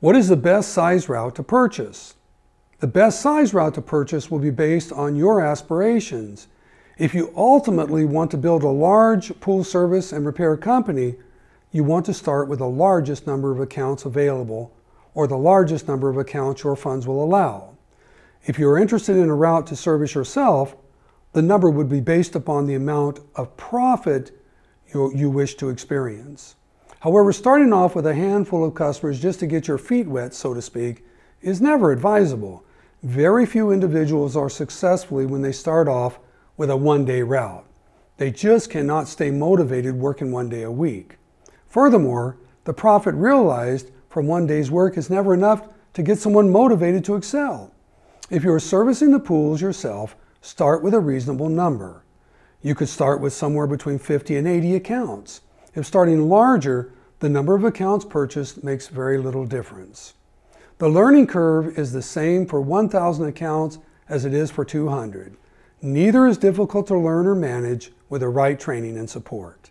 What is the best size route to purchase? The best size route to purchase will be based on your aspirations. If you ultimately want to build a large pool service and repair company, you want to start with the largest number of accounts available or the largest number of accounts your funds will allow. If you are interested in a route to service yourself, the number would be based upon the amount of profit you, you wish to experience. However, starting off with a handful of customers just to get your feet wet, so to speak, is never advisable. Very few individuals are successfully when they start off with a one day route. They just cannot stay motivated working one day a week. Furthermore, the profit realized from one day's work is never enough to get someone motivated to excel. If you're servicing the pools yourself, start with a reasonable number. You could start with somewhere between 50 and 80 accounts. If starting larger, the number of accounts purchased makes very little difference. The learning curve is the same for 1,000 accounts as it is for 200. Neither is difficult to learn or manage with the right training and support.